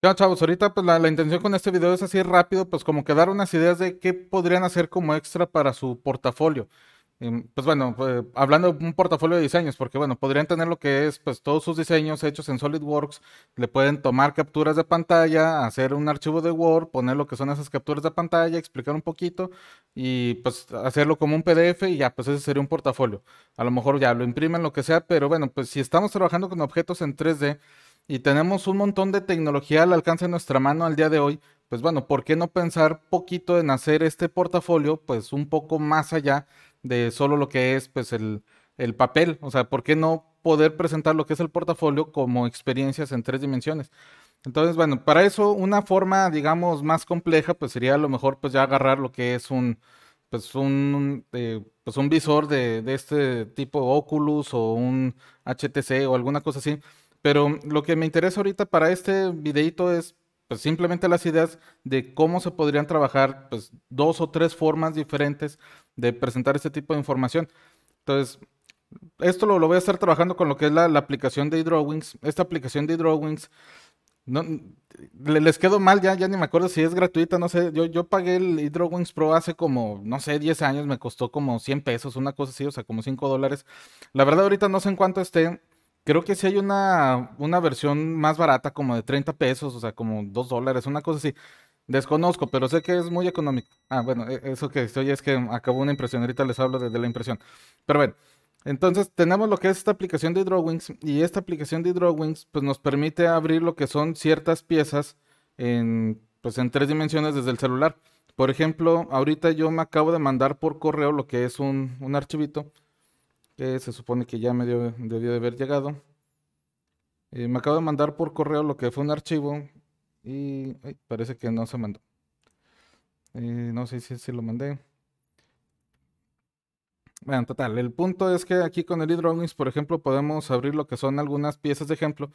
Ya, chavos, ahorita pues la, intención con este video es así rápido, pues como que dar unas ideas de qué podrían hacer como extra para su portafolio. pues bueno, pues, hablando de un portafolio de diseños, porque bueno, podrían tener lo que es pues todos sus diseños hechos en SolidWorks, le pueden tomar capturas de pantalla, hacer un archivo de Word, poner lo que son esas capturas de pantalla, explicar un poquito y pues hacerlo como un PDF y ya, pues ese sería un portafolio. A lo mejor ya lo imprimen, lo que sea, pero bueno, pues si estamos trabajando con objetos en 3D, y tenemos un montón de tecnología al alcance de nuestra mano al día de hoy, pues bueno, ¿por qué no pensar poquito en hacer este portafolio pues un poco más allá de solo lo que es pues el, papel? O sea, ¿por qué no poder presentar lo que es el portafolio como experiencias en tres dimensiones? Entonces, bueno, para eso una forma, digamos, más compleja, pues sería a lo mejor pues ya agarrar lo que es un, pues un, eh, pues un visor de, de este tipo Oculus o un HTC o alguna cosa así pero lo que me interesa ahorita para este videito es pues, simplemente las ideas de cómo se podrían trabajar pues, dos o tres formas diferentes de presentar este tipo de información. Entonces, esto lo, voy a estar trabajando con lo que es la, aplicación de eDrawings. Esta aplicación de eDrawings, no, les quedo mal ya, ya ni me acuerdo si es gratuita, no sé. Yo, yo pagué el eDrawings Pro hace como, no sé, 10 años, me costó como 100 pesos, una cosa así, o sea, como 5 dólares. La verdad ahorita no sé en cuánto esté Creo que sí hay una, una versión más barata, como de 30 pesos, o sea, como 2 dólares, una cosa así. Desconozco, pero sé que es muy económico. Ah, bueno, e, eso que estoy es que acabó una impresión, ahorita les hablo de, la impresión. Pero bueno, entonces tenemos lo que es esta aplicación de Drawings y esta aplicación de Drawings pues nos permite abrir lo que son ciertas piezas en, pues, en tres dimensiones desde el celular. Por ejemplo, ahorita yo me acabo de mandar por correo lo que es un, un archivito que se supone que ya me debió de haber llegado. Eh, me acabo de mandar por correo lo que fue un archivo y parece que no se mandó. Eh, no sé si, si, lo mandé. Bueno, total, el punto es que aquí con el eDrawings, por ejemplo, podemos abrir lo que son algunas piezas de ejemplo.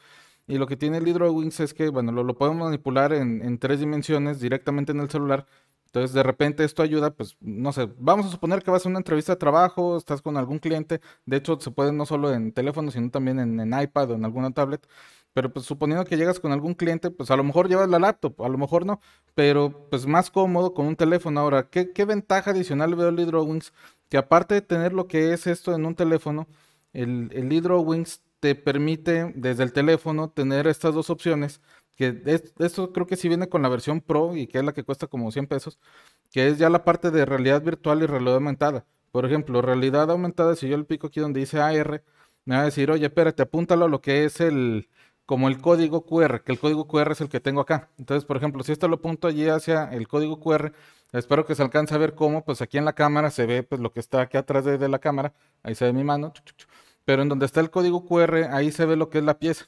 Y lo que tiene el eDrawings es que, bueno, lo, lo podemos manipular en, en tres dimensiones directamente en el celular entonces, de repente esto ayuda, pues, no sé, vamos a suponer que vas a una entrevista de trabajo, estás con algún cliente, de hecho se puede no solo en teléfono, sino también en, iPad o en alguna tablet, pero pues suponiendo que llegas con algún cliente, pues a lo mejor llevas la laptop, a lo mejor no, pero pues más cómodo con un teléfono. Ahora, ¿qué, ventaja adicional veo el eDrawings? Que aparte de tener lo que es esto en un teléfono, el, el eDrawings te permite desde el teléfono tener estas dos opciones que esto creo que sí viene con la versión Pro y que es la que cuesta como 100 pesos, que es ya la parte de realidad virtual y realidad aumentada. Por ejemplo, realidad aumentada, si yo le pico aquí donde dice AR, me va a decir, oye, espérate, apúntalo a lo que es el, como el código QR, que el código QR es el que tengo acá. Entonces, por ejemplo, si esto lo apunto allí hacia el código QR, espero que se alcance a ver cómo, pues aquí en la cámara se ve pues lo que está aquí atrás de la cámara, ahí se ve mi mano, pero en donde está el código QR, ahí se ve lo que es la pieza.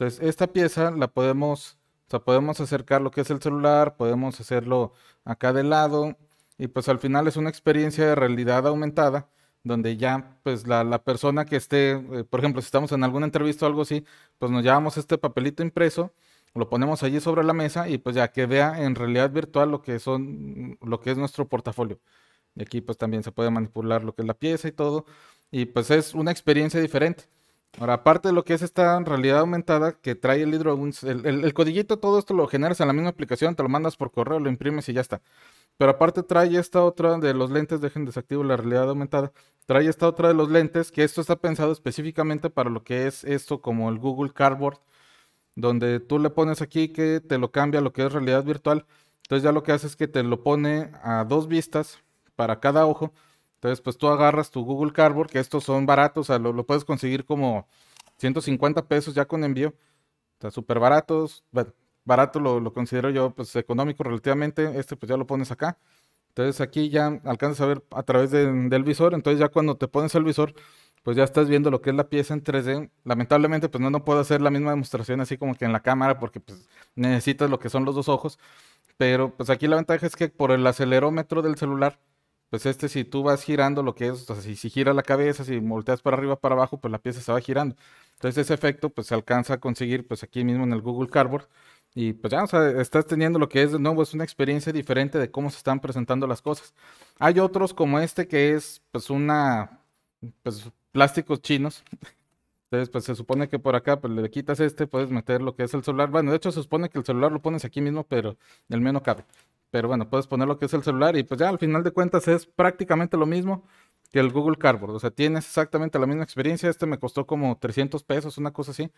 Entonces, esta pieza la podemos, o sea, podemos acercar lo que es el celular, podemos hacerlo acá de lado, y pues al final es una experiencia de realidad aumentada, donde ya, pues la, persona que esté, eh, por ejemplo, si estamos en alguna entrevista o algo así, pues nos llevamos este papelito impreso, lo ponemos allí sobre la mesa y pues ya que vea en realidad virtual lo que son, lo que es nuestro portafolio. Y aquí pues también se puede manipular lo que es la pieza y todo, y pues es una experiencia diferente. Ahora, aparte de lo que es esta realidad aumentada que trae el libro, el, codillito, todo esto lo generas en la misma aplicación, te lo mandas por correo, lo imprimes y ya está. Pero aparte trae esta otra de los lentes, dejen desactivo la realidad aumentada, trae esta otra de los lentes, que esto está pensado específicamente para lo que es esto como el Google Cardboard, donde tú le pones aquí que te lo cambia lo que es realidad virtual. Entonces ya lo que hace es que te lo pone a dos vistas para cada ojo entonces, pues tú agarras tu Google Cardboard, que estos son baratos, o sea, lo, puedes conseguir como 150 pesos ya con envío. O sea, súper baratos. Bueno, barato lo, considero yo, pues económico relativamente. Este, pues ya lo pones acá. Entonces aquí ya alcanzas a ver a través del visor. Entonces ya cuando te pones el visor, pues ya estás viendo lo que es la pieza en 3D. Lamentablemente, pues no, no puedo hacer la misma demostración así como que en la cámara, porque pues necesitas lo que son los dos ojos. Pero pues aquí la ventaja es que por el acelerómetro del celular, pues este, si tú vas girando lo que es, o sea, si, gira la cabeza, si volteas para arriba, para abajo, pues la pieza se va girando. Entonces ese efecto pues se alcanza a conseguir pues aquí mismo en el Google Cardboard. Y pues ya, o sea, estás teniendo lo que es de nuevo, es una experiencia diferente de cómo se están presentando las cosas. Hay otros como este que es pues una, pues plásticos chinos. Entonces pues se supone que por acá pues le quitas este, puedes meter lo que es el celular. Bueno, de hecho se supone que el celular lo pones aquí mismo, pero el menos cabe. Pero bueno, puedes poner lo que es el celular y pues ya al final de cuentas es prácticamente lo mismo que el Google Cardboard. O sea, tienes exactamente la misma experiencia. Este me costó como 300 pesos, una cosa así.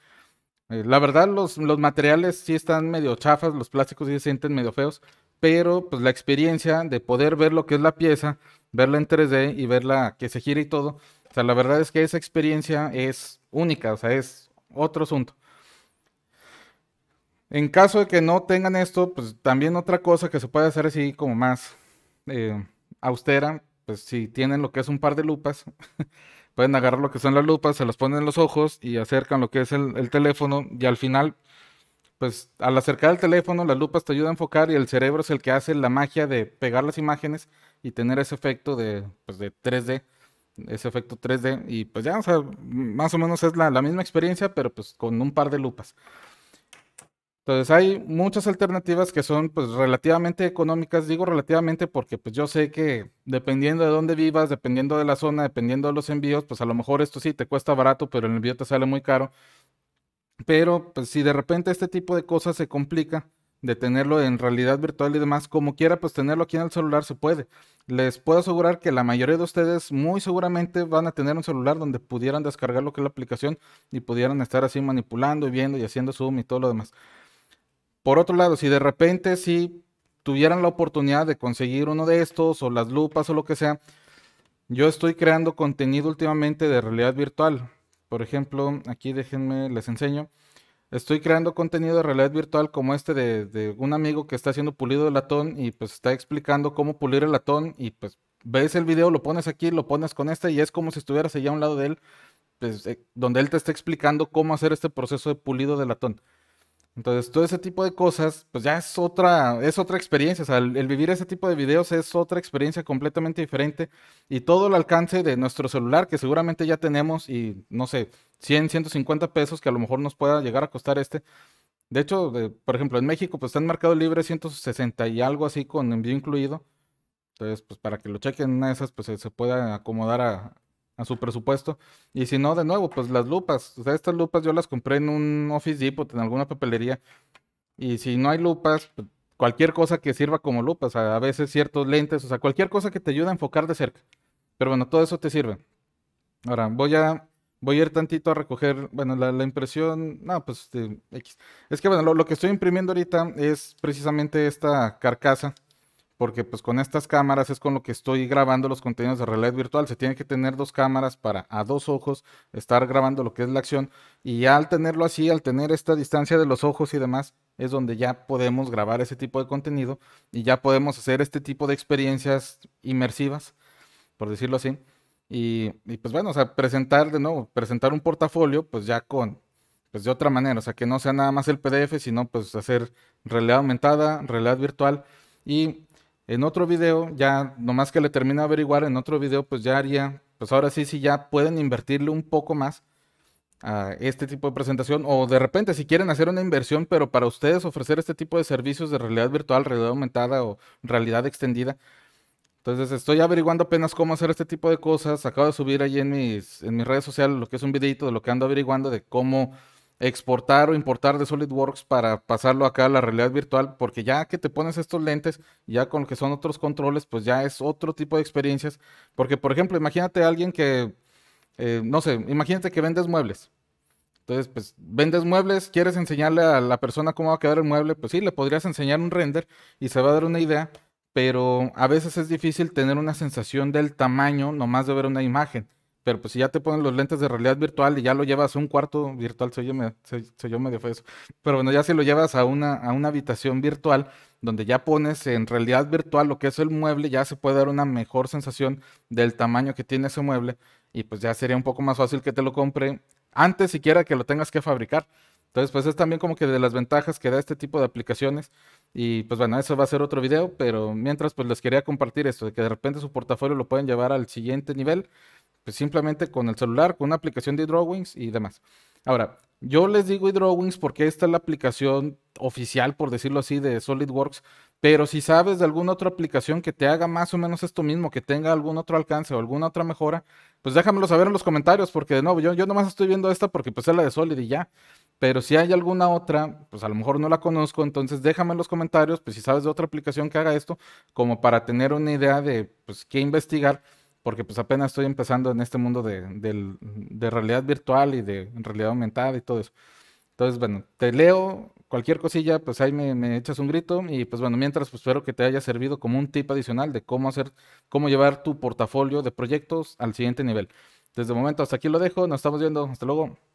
Eh, la verdad, los, los materiales sí están medio chafas, los plásticos sí se sienten medio feos, pero pues la experiencia de poder ver lo que es la pieza, verla en 3D y verla que se gira y todo. O sea, la verdad es que esa experiencia es única, o sea, es otro asunto. En caso de que no tengan esto, pues también otra cosa que se puede hacer así como más eh, austera, pues si tienen lo que es un par de lupas, pueden agarrar lo que son las lupas, se las ponen en los ojos y acercan lo que es el, teléfono y al final, pues al acercar el teléfono, las lupas te ayudan a enfocar y el cerebro es el que hace la magia de pegar las imágenes y tener ese efecto de, 3D pues, ese efecto 3D y pues ya, más o menos es la, misma experiencia, pero pues con un par de lupas. Entonces hay muchas alternativas que son pues relativamente económicas, digo relativamente porque pues yo sé que dependiendo de dónde vivas, dependiendo de la zona, dependiendo de los envíos, pues a lo mejor esto sí te cuesta barato, pero el envío te sale muy caro. Pero pues si de repente este tipo de cosas se complica de tenerlo en realidad virtual y demás, como quiera pues tenerlo aquí en el celular se puede. Les puedo asegurar que la mayoría de ustedes muy seguramente van a tener un celular donde pudieran descargar lo que es la aplicación y pudieran estar así manipulando y viendo y haciendo zoom y todo lo demás. Por otro lado, si de repente si tuvieran la oportunidad de conseguir uno de estos o las lupas o lo que sea, yo estoy creando contenido últimamente de realidad virtual. Por ejemplo, aquí déjenme, les enseño. Estoy creando contenido de realidad virtual como este de, un amigo que está haciendo pulido de latón y pues está explicando cómo pulir el latón y pues ves el video, lo pones aquí, lo pones con este y es como si estuvieras allá a un lado de él, pues, eh, donde él te está explicando cómo hacer este proceso de pulido de latón. Entonces, todo ese tipo de cosas, pues ya es otra, es otra experiencia. O sea, el, vivir ese tipo de videos es otra experiencia completamente diferente. Y todo el alcance de nuestro celular, que seguramente ya tenemos, y no sé, 100, 150 pesos que a lo mejor nos pueda llegar a costar este. De hecho, por ejemplo, en México, pues está en Mercado Libre 160 y algo así con envío incluido. Entonces, pues para que lo chequen, una de esas, pues se, se pueda acomodar a, a su presupuesto. Y si no, de nuevo, pues las lupas. O sea, estas lupas yo las compré en un Office Depot, en alguna papelería. Y si no hay lupas, pues, cualquier cosa que sirva como lupas a veces ciertos lentes, o sea, cualquier cosa que te ayude a enfocar de cerca. Pero bueno, todo eso te sirve. Ahora, voy a, voy a ir tantito a recoger, bueno, la, impresión, no, pues, este, X. Es que, bueno, lo que estoy imprimiendo ahorita es precisamente esta carcasa porque pues con estas cámaras es con lo que estoy grabando los contenidos de realidad virtual. Se tiene que tener dos cámaras para a dos ojos estar grabando lo que es la acción y al tenerlo así, al tener esta distancia de los ojos y demás, es donde ya podemos grabar ese tipo de contenido y ya podemos hacer este tipo de experiencias inmersivas, por decirlo así. Y, pues bueno, o sea, presentar de nuevo, presentar un portafolio pues ya con, pues de otra manera, o sea, que no sea nada más el PDF, sino pues hacer realidad aumentada, realidad virtual y en otro video, ya nomás que le termine de averiguar, en otro video pues ya haría, pues ahora sí, sí ya pueden invertirle un poco más a este tipo de presentación o de repente si quieren hacer una inversión, pero para ustedes ofrecer este tipo de servicios de realidad virtual, realidad aumentada o realidad extendida. Entonces estoy averiguando apenas cómo hacer este tipo de cosas. Acabo de subir ahí en mis, en mis redes sociales lo que es un videito de lo que ando averiguando de cómo exportar o importar de SolidWorks para pasarlo acá a la realidad virtual, porque ya que te pones estos lentes, ya con lo que son otros controles, pues ya es otro tipo de experiencias. Porque, por ejemplo, imagínate a alguien que, eh, no sé, imagínate que vendes muebles. Entonces, pues vendes muebles, quieres enseñarle a la persona cómo va a quedar el mueble, pues sí, le podrías enseñar un render y se va a dar una idea, pero a veces es difícil tener una sensación del tamaño nomás de ver una imagen. Pero pues si ya te ponen los lentes de realidad virtual y ya lo llevas a un cuarto virtual, soy yo, me, medio fue eso. Pero bueno, ya si lo llevas a una, a una habitación virtual, donde ya pones en realidad virtual lo que es el mueble, ya se puede dar una mejor sensación del tamaño que tiene ese mueble. Y pues ya sería un poco más fácil que te lo compre antes siquiera que lo tengas que fabricar. Entonces, pues es también como que de las ventajas que da este tipo de aplicaciones. Y pues bueno, eso va a ser otro video, pero mientras pues les quería compartir esto, de que de repente su portafolio lo pueden llevar al siguiente nivel pues simplemente con el celular, con una aplicación de drawings y demás. Ahora, yo les digo drawings porque esta es la aplicación oficial, por decirlo así, de SolidWorks, pero si sabes de alguna otra aplicación que te haga más o menos esto mismo, que tenga algún otro alcance o alguna otra mejora, pues déjamelo saber en los comentarios, porque de nuevo, yo, yo nomás estoy viendo esta porque pues es la de Solid y ya. Pero si hay alguna otra, pues a lo mejor no la conozco, entonces déjame en los comentarios, pues si sabes de otra aplicación que haga esto, como para tener una idea de pues qué investigar porque pues apenas estoy empezando en este mundo de, realidad virtual y de realidad aumentada y todo eso. Entonces, bueno, te leo cualquier cosilla, pues ahí me, me, echas un grito y pues bueno, mientras pues espero que te haya servido como un tip adicional de cómo hacer, cómo llevar tu portafolio de proyectos al siguiente nivel. Desde el momento hasta aquí lo dejo, nos estamos viendo, hasta luego.